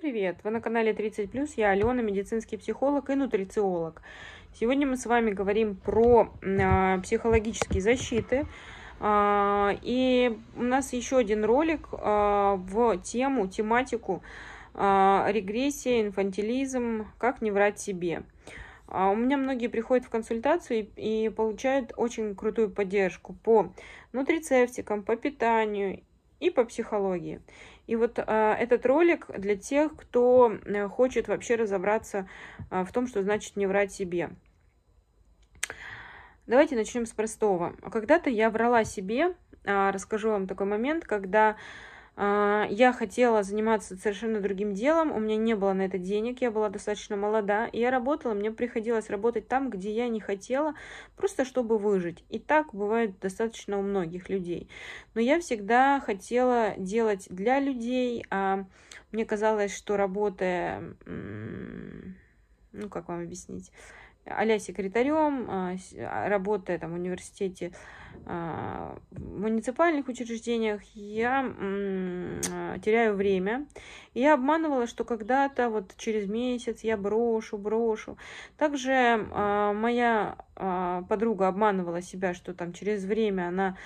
Привет! Вы на канале 30+, я Алена, медицинский психолог и нутрициолог. Сегодня мы с вами говорим про э, психологические защиты. Э, и у нас еще один ролик э, в тему, тематику э, регрессия, инфантилизм, как не врать себе. Э, у меня многие приходят в консультацию и, и получают очень крутую поддержку по нутрицептикам, по питанию и по психологии. И вот а, этот ролик для тех, кто э, хочет вообще разобраться а, в том, что значит не врать себе. Давайте начнем с простого. Когда-то я врала себе, а, расскажу вам такой момент, когда а, я хотела заниматься совершенно другим делом, у меня не было на это денег, я была достаточно молода, и я работала, мне приходилось работать там, где я не хотела, просто чтобы выжить. И так бывает достаточно у многих людей. Но я всегда хотела делать для людей, а мне казалось, что работая, ну как вам объяснить, а секретарем, работая там в университете, а, в муниципальных учреждениях я теряю время. Я обманывала, что когда-то, вот через месяц я брошу, брошу. Также а, моя а, подруга обманывала себя, что там через время она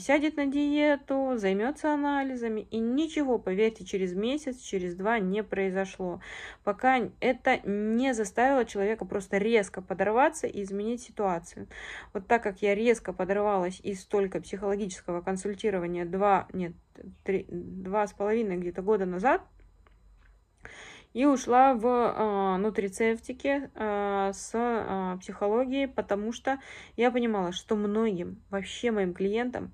сядет на диету, займется анализами, и ничего, поверьте, через месяц, через два не произошло, пока это не заставило человека просто резко подорваться и изменить ситуацию. Вот так как я резко подорвала осталось из только психологического консультирования два, нет, три, два с половиной где-то года назад. И ушла в э, нутрицептики э, с э, психологией, потому что я понимала, что многим, вообще моим клиентам,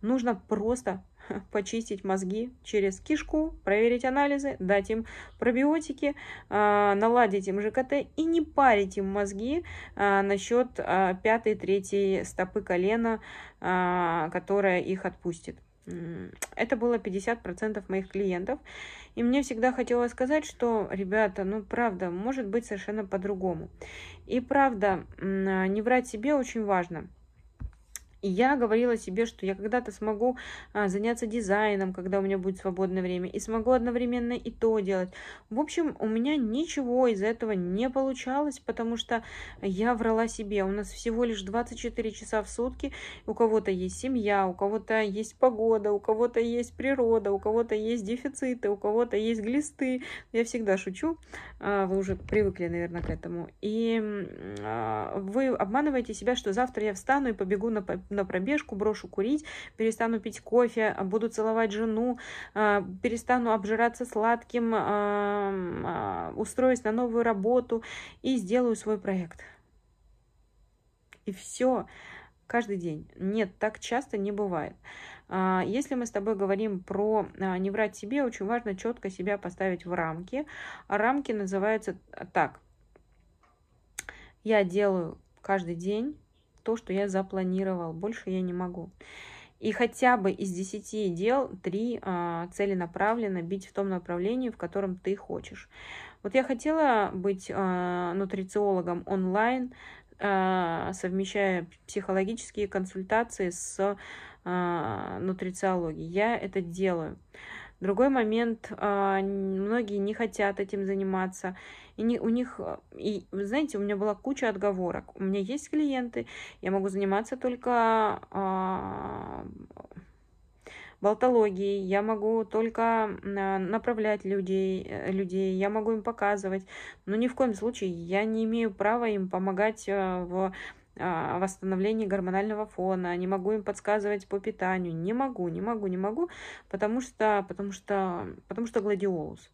нужно просто почистить мозги через кишку, проверить анализы, дать им пробиотики, а, наладить им ЖКТ и не парить им мозги а, насчет а, пятой, третьей стопы колена, которая их отпустит. Это было 50% моих клиентов. И мне всегда хотелось сказать, что, ребята, ну правда, может быть совершенно по-другому. И правда, не врать себе очень важно – и я говорила себе, что я когда-то смогу а, заняться дизайном, когда у меня будет свободное время, и смогу одновременно и то делать. В общем, у меня ничего из этого не получалось, потому что я врала себе. У нас всего лишь 24 часа в сутки. У кого-то есть семья, у кого-то есть погода, у кого-то есть природа, у кого-то есть дефициты, у кого-то есть глисты. Я всегда шучу. А, вы уже привыкли, наверное, к этому. И а, вы обманываете себя, что завтра я встану и побегу на на пробежку, брошу курить, перестану пить кофе, а, буду целовать жену, а, перестану обжираться сладким, а, устроюсь на новую работу и сделаю свой проект. И все каждый день. Нет, так часто не бывает. Если мы с тобой говорим про не врать себе, очень важно четко себя поставить в рамки. Рамки называются так. Я делаю каждый день то, что я запланировал. Больше я не могу. И хотя бы из 10 дел 3 э, а, целенаправленно бить в том направлении, в котором ты хочешь. Вот я хотела быть э, нутрициологом онлайн, э, совмещая психологические консультации с э, нутрициологией. Я это делаю. Другой момент, а, многие не хотят этим заниматься. И не, у них, а, и, вы знаете, у меня была куча отговорок. У меня есть клиенты, я могу заниматься только а, болтологией, я могу только а, направлять людей, э, людей, я могу им показывать, но ни в коем случае я не имею права им помогать э, в а, восстановлении гормонального фона, не могу им подсказывать по питанию, не могу, не могу, не могу, потому что, потому что, потому что гладиолус.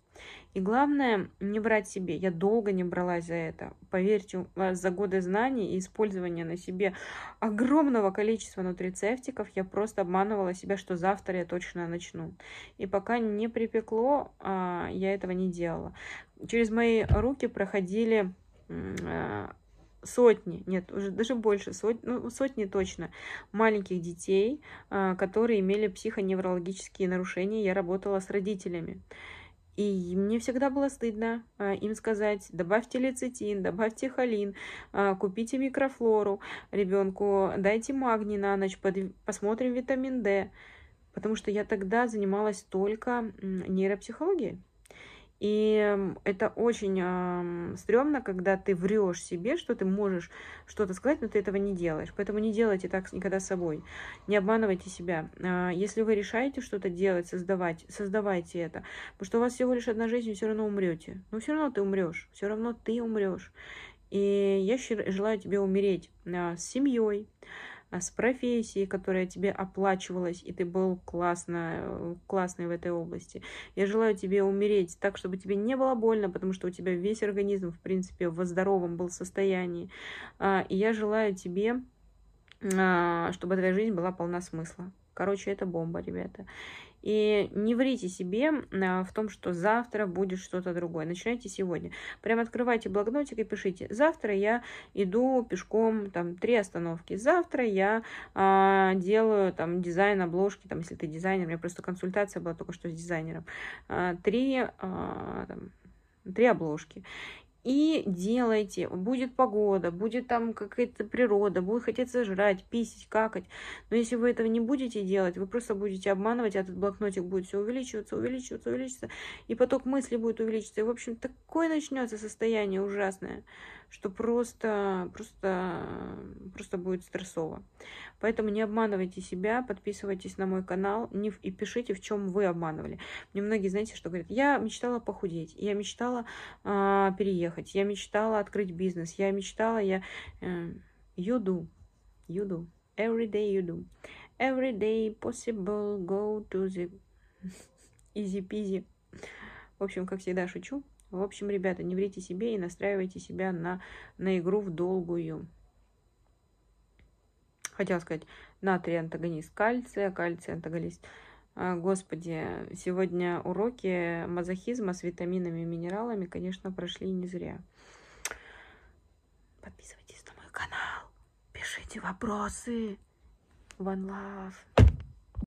И главное, не брать себе. Я долго не бралась за это. Поверьте, за годы знаний и использования на себе огромного количества нутрицептиков я просто обманывала себя, что завтра я точно начну. И пока не припекло, а, я этого не делала. Через мои руки проходили а, сотни, нет, уже даже больше, сот, ну, сотни точно, маленьких детей, а, которые имели психоневрологические нарушения. Я работала с родителями. И мне всегда было стыдно а, им сказать, добавьте лецитин, добавьте холин, а, купите микрофлору ребенку, дайте магний на ночь, посмотрим витамин D. Потому что я тогда занималась только нейропсихологией. И это очень э, стрёмно, когда ты врешь себе, что ты можешь что-то сказать, но ты этого не делаешь. Поэтому не делайте так никогда с собой. Не обманывайте себя. Э, если вы решаете что-то делать, создавать, создавайте это. Потому что у вас всего лишь одна жизнь, и все равно умрете. Но все равно ты умрешь. Все равно ты умрешь. И я желаю тебе умереть э, с семьей, а, с профессией, которая тебе оплачивалась, и ты был классно, э, классный в этой области. Я желаю тебе умереть так, чтобы тебе не было больно, потому что у тебя весь организм, в принципе, в здоровом был состоянии. А, и я желаю тебе, а, чтобы твоя жизнь была полна смысла. Короче, это бомба, ребята. И не врите себе а, в том, что завтра будет что-то другое. Начинайте сегодня. Прям открывайте блокнотик и пишите. Завтра я иду пешком, там, три остановки. Завтра я э, делаю, там, дизайн обложки, там, если ты дизайнер. У меня просто консультация была только что с дизайнером. Э, три, э, там, три обложки и делайте. Будет погода, будет там какая-то природа, будет хотеться жрать, писить, какать. Но если вы этого не будете делать, вы просто будете обманывать, а этот блокнотик будет все увеличиваться, увеличиваться, увеличиваться, и поток мыслей будет увеличиться. И, в общем, такое начнется состояние ужасное, что просто, просто, просто будет стрессово. Поэтому не обманывайте себя, подписывайтесь на мой канал не, и пишите, в чем вы обманывали. Мне многие, знаете, что говорят, я мечтала похудеть, я мечтала э, переехать, уехать, я мечтала открыть бизнес, я мечтала, я... You do, you do, every day you do. Every day possible go to the... Easy-peasy. В общем, как всегда, шучу. В общем, ребята, не врите себе и настраивайте себя на, на игру в долгую. Хотела сказать, натрий антагонист кальция, кальций а антагонист а, господи, сегодня уроки мазохизма с витаминами и минералами, конечно, прошли не зря. Подписывайтесь на мой канал, пишите вопросы. One love.